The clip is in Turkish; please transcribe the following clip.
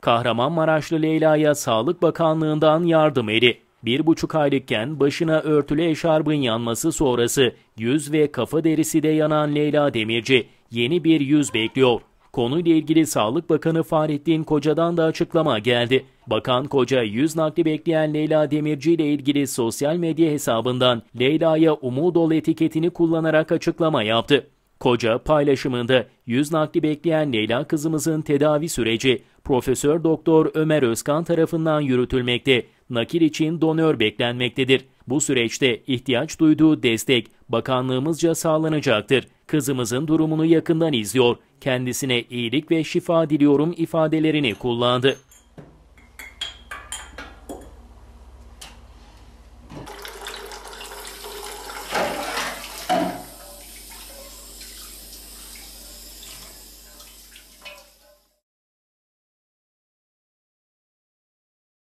Kahramanmaraşlı Leyla'ya Sağlık Bakanlığı'ndan yardım eri. Bir buçuk aylıkken başına örtülü eşarbın yanması sonrası yüz ve kafa derisi de yanan Leyla Demirci yeni bir yüz bekliyor. Konuyla ilgili Sağlık Bakanı Fahrettin Koca'dan da açıklama geldi. Bakan Koca yüz nakli bekleyen Leyla Demirci ile ilgili sosyal medya hesabından Leyla'ya Umudol etiketini kullanarak açıklama yaptı. Koca paylaşımında yüz nakli bekleyen Leyla kızımızın tedavi süreci Profesör Doktor Ömer Özkan tarafından yürütülmekte. Nakil için donör beklenmektedir. Bu süreçte ihtiyaç duyduğu destek bakanlığımızca sağlanacaktır. Kızımızın durumunu yakından izliyor. Kendisine iyilik ve şifa diliyorum ifadelerini kullandı.